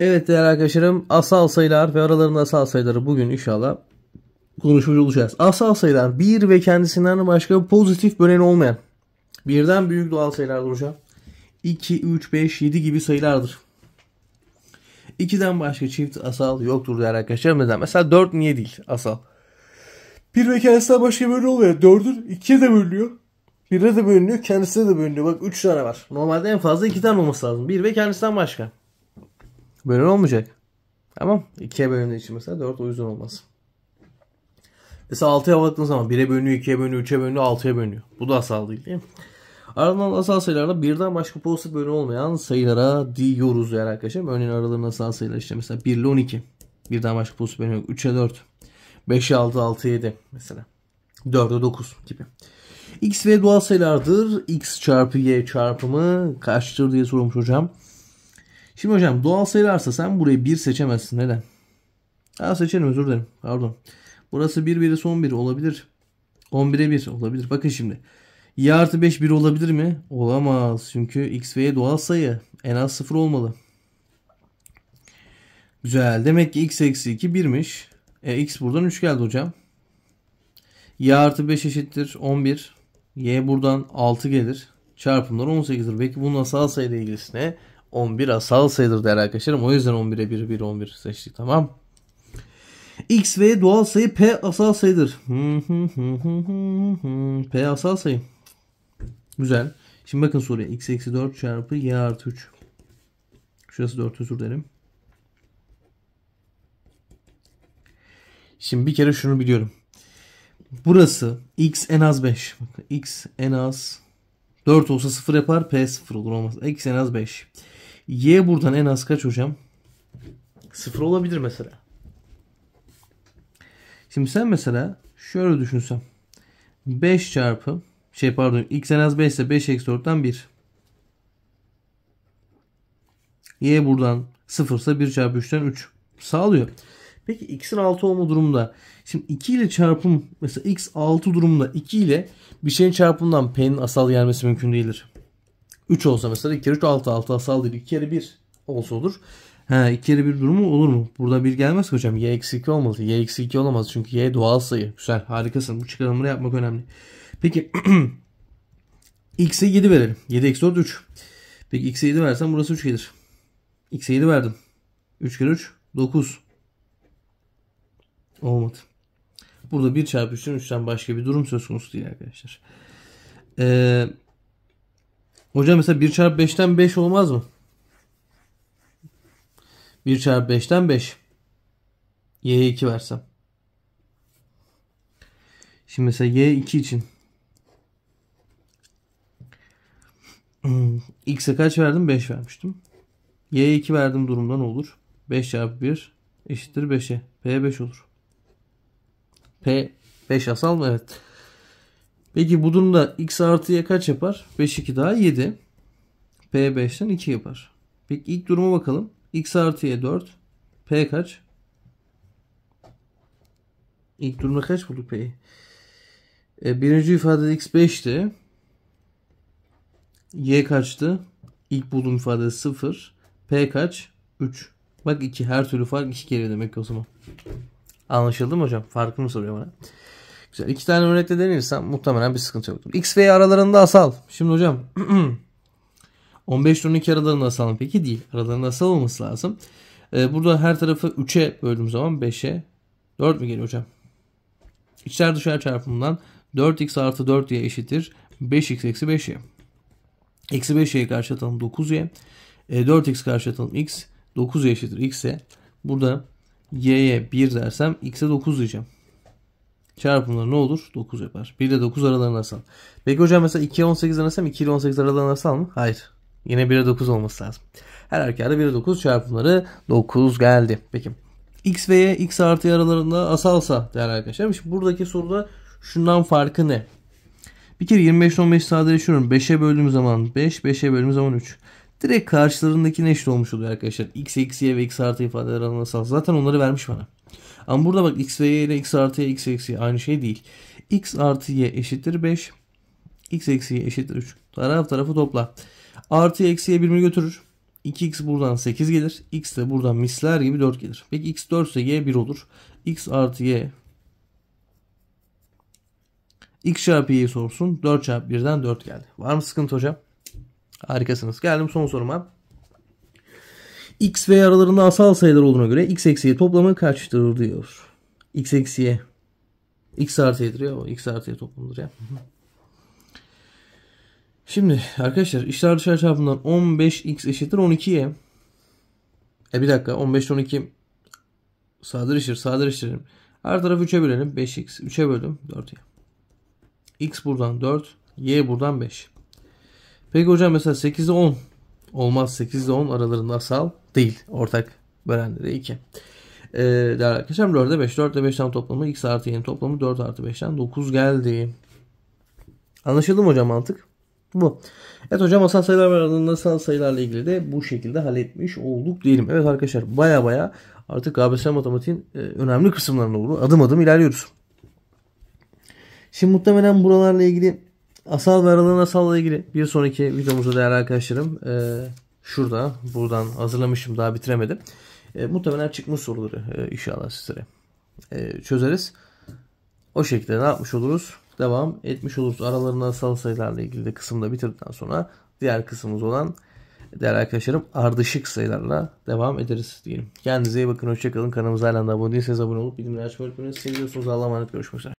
Evet değerli arkadaşlarım asal sayılar ve aralarında asal sayıları bugün inşallah konuşmuş olacağız. Asal sayılar bir ve kendisinden başka pozitif bölen olmayan birden büyük doğal sayılardır hocam. 2, 3, 5, 7 gibi sayılardır. 2'den başka çift asal yoktur değerli arkadaşlarım. Neden? Mesela 4 niye değil asal? Bir ve kendisinden başka bölen olmuyor. 4'ün 2'ye de bölünüyor. 1'e de bölünüyor. Kendisine de bölünüyor. Bak 3 tane var. Normalde en fazla 2 tane olması lazım. 1 ve kendisinden başka. Bölün olmayacak. Tamam. İkiye bölündüğü için mesela 4 o yüzden olmaz. Mesela 6'ya baktığın zaman 1'e bölünüyor, 2'ye bölünüyor, 3'e bölünüyor, 6'ya bölünüyor. Bu da asal değil değil mi? Aranan asal sayılarla birden başka pozitif bölü olmayan sayılara diyoruz yani arkadaşlar. Örneğin aralarında asal sayılar işte mesela 1 ile 12. Birden başka pozitif bölü yok. 3'e 4. 5'e 6, 6'ya 7 mesela. 4'e 9 gibi. X ve doğal sayılardır. X çarpı Y çarpımı kaçtır diye sormuş hocam. Şimdi hocam doğal sayılarsa sen burayı 1 seçemezsin. Neden? Ha seçelim özür dilerim. Pardon. Burası 1 biri son 1 olabilir. 11'e 1 olabilir. Bakın şimdi. Y artı 5 1 olabilir mi? Olamaz. Çünkü x ve y doğal sayı. En az 0 olmalı. Güzel. Demek ki x eksi 2 1'miş. E, x buradan 3 geldi hocam. Y artı 5 eşittir 11. Y buradan 6 gelir. Çarpımları 18'dir. Peki bunun asal ilgisi ne? 11 asal sayıdır değerli arkadaşlarım. O yüzden 11'e 1, 1, 11 seçtik tamam. X ve doğal sayı P asal sayıdır. P asal sayı. Güzel. Şimdi bakın soruya. X eksi 4 çarpı Y artı 3. Şurası 4 özür dilerim. Şimdi bir kere şunu biliyorum. Burası x en az 5. x en az 4 olsa 0 yapar. P 0 olur olmaz. X en az 5. Y buradan en az kaç hocam? Sıfır olabilir mesela. Şimdi sen mesela şöyle düşünsem. 5 çarpı şey pardon x en az 5 ise 5 eksi 4'ten 1. Y buradan 0 ise 1 çarpı 3'ten 3 sağlıyor. Peki x'in 6 olma durumda şimdi 2 ile çarpım mesela x 6 durumda 2 ile bir şeyin çarpımından p'nin asal gelmesi mümkün değildir. 3 olsa mesela 2 kere 3 6 6 asal değil. 2 kere 1 olsa olur. Ha 2 kere 1 durumu olur mu? Burada 1 gelmez ki hocam. Y eksi 2 olmalı. Y eksi 2 olamaz. Çünkü Y doğal sayı. Güzel. Harikasın. Bu çıkarımını yapmak önemli. Peki X'e 7 verelim. 7 eksi 4 3. Peki X'e 7 versem burası 3 gelir. X'e 7 verdim. 3 kere 3 9. Olmadı. Burada 1 çarpı 3'ten 3'ten başka bir durum söz konusu değil arkadaşlar. Eee Hocam mesela 1 çarpı 5'ten 5 olmaz mı? 1 çarpı 5'ten 5. Y'ye 2 versem. Şimdi mesela Y 2 için. Hmm, X'e kaç verdim? 5 vermiştim. Y'ye 2 verdim durumda ne olur? 5 çarpı 1 eşittir 5'e. P 5 olur. P 5 asal mı? Evet. Peki bu durumda x y kaç yapar? 5 2 daha 7. P5'ten 2 yapar. Peki ilk duruma bakalım. x artı y 4. P kaç? İlk durumda kaç bulduk P'yi? E, birinci ifadede x 5'ti. Y kaçtı? İlk bulduğum ifade 0. P kaç? 3. Bak 2 her türlü fark 2 geliyor demek ki o zaman. Anlaşıldı mı hocam? Farkını soruyor bana. Güzel. İki tane örnekte denirsem muhtemelen bir sıkıntı yoktur. X ve Y aralarında asal. Şimdi hocam 15 ile 12 aralarında asal mı? Peki değil. Aralarında asal olması lazım. Ee, burada her tarafı 3'e böldüğüm zaman 5'e 4 mü geliyor hocam? İçler dışarı çarpımından 4x artı 4y eşittir. 5x eksi 5y. Eksi 5y'yi karşı atalım 9y. E, 4x karşı atalım x. 9y eşittir x'e. Burada y'ye 1 dersem x'e 9 diyeceğim çarpımları ne olur? 9 yapar. 1 ile 9 aralarını asal. Peki hocam mesela 2 ile 18 arasam 2 ile 18 aralarını asal mı? Hayır. Yine 1'e 9 olması lazım. Her arkada halükarda 1'e 9 çarpımları 9 geldi. Peki x ve y x artı aralarında asalsa değerli arkadaşlar. Şimdi buradaki soruda şundan farkı ne? Bir kere 25 15 sadeleşiyorum. 5'e böldüğüm zaman 5, 5'e böldüğüm zaman 3. Direkt karşılarındakine eşit olmuş oluyor arkadaşlar. x, x, y ve x artı ifadeler alınan Zaten onları vermiş bana. Ama burada bak x ve y ile x artı y x eksi y aynı şey değil. x artı y eşittir 5. x eksi y eşittir 3. Taraf tarafı topla. Artı eksi y birbirini götürür. 2x buradan 8 gelir. x de buradan misler gibi 4 gelir. Peki x 4 ise y 1 olur. x artı y x çarpı y'yi sorsun. 4 çarpı 1'den 4 geldi. Var mı sıkıntı hocam? Harikasınız. Geldim son soruma x ve aralarında asal sayılar olduğuna göre x eksi y toplamı kaçtır diyor. x eksi y, x artı ya o x artı y toplamıdır ya. Şimdi arkadaşlar işler dışarı çarpımından 15x eşittir 12 y. E bir dakika 15 12 sadeleşir sadeleştiririm. Her tarafı 3'e bölelim 5x 3'e böldüm 4 y. x buradan 4 y buradan 5. Peki hocam mesela 8 ile 10 olmaz 8 ile 10 aralarında asal değil. Ortak bölenleri 2. Ee, değerli arkadaşlar 4'e 5. 4 5'ten toplamı x artı y'nin toplamı 4 artı 5'ten 9 geldi. Anlaşıldı mı hocam mantık? Bu. Evet hocam asal sayılar ve asal sayılarla ilgili de bu şekilde halletmiş olduk diyelim. Evet arkadaşlar baya baya artık KBS matematiğin e, önemli kısımlarına doğru adım adım ilerliyoruz. Şimdi muhtemelen buralarla ilgili asal ve aralığın asalla ilgili bir sonraki videomuzda değerli arkadaşlarım e, Şurada buradan hazırlamışım daha bitiremedim. E, muhtemelen çıkmış soruları e, inşallah sizlere e, çözeriz. O şekilde ne yapmış oluruz? Devam etmiş oluruz. Aralarında sal sayılarla ilgili de kısımda bitirdikten sonra diğer kısmımız olan değerli arkadaşlarım ardışık sayılarla devam ederiz diyelim. Kendinize iyi bakın. Hoşçakalın. Kanalımıza hala abone değilseniz abone olup bildirimleri açmayı unutmayın. Seviyorsunuz. Allah'a emanet. Görüşmek üzere.